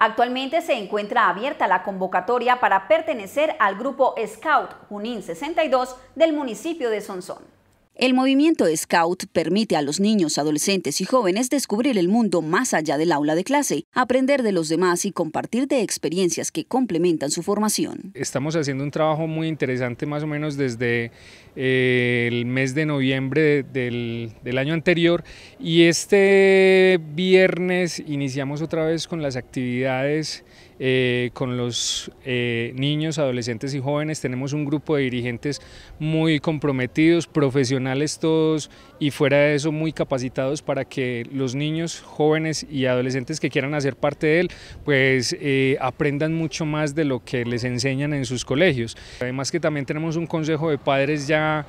Actualmente se encuentra abierta la convocatoria para pertenecer al grupo Scout Junín 62 del municipio de Sonsón. El movimiento Scout permite a los niños, adolescentes y jóvenes descubrir el mundo más allá del aula de clase, aprender de los demás y compartir de experiencias que complementan su formación. Estamos haciendo un trabajo muy interesante más o menos desde eh, el mes de noviembre del año anterior y este viernes iniciamos otra vez con las actividades eh, con los eh, niños, adolescentes y jóvenes. Tenemos un grupo de dirigentes muy comprometidos, profesionales todos y fuera de eso muy capacitados para que los niños, jóvenes y adolescentes que quieran hacer parte de él, pues eh, aprendan mucho más de lo que les enseñan en sus colegios. Además que también tenemos un consejo de padres ya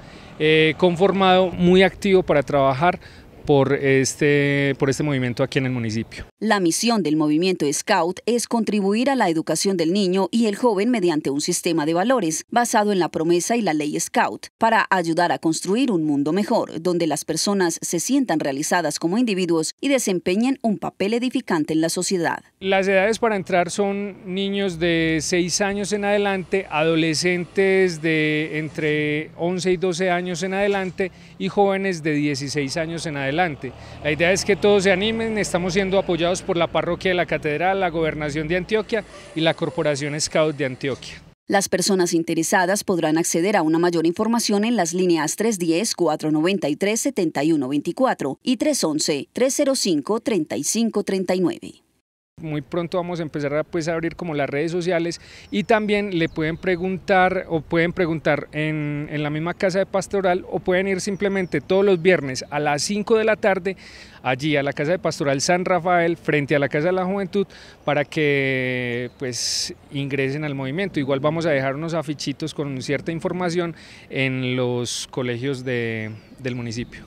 conformado, muy activo para trabajar por este, por este movimiento aquí en el municipio. La misión del movimiento Scout es contribuir a la educación del niño y el joven mediante un sistema de valores basado en la promesa y la ley Scout para ayudar a construir un mundo mejor, donde las personas se sientan realizadas como individuos y desempeñen un papel edificante en la sociedad. Las edades para entrar son niños de 6 años en adelante, adolescentes de entre 11 y 12 años en adelante y jóvenes de 16 años en adelante. La idea es que todos se animen, estamos siendo apoyados por la Parroquia de la Catedral, la Gobernación de Antioquia y la Corporación Scout de Antioquia. Las personas interesadas podrán acceder a una mayor información en las líneas 310-493-7124 y 311-305-3539 muy pronto vamos a empezar a, pues, abrir como las redes sociales y también le pueden preguntar o pueden preguntar en, la misma casa de pastoral o pueden ir simplemente todos los viernes a las 5 de la tarde allí a la casa de pastoral San Rafael frente a la casa de la juventud para que pues ingresen al movimiento. Igual vamos a dejar unos afichitos con cierta información en los colegios del municipio.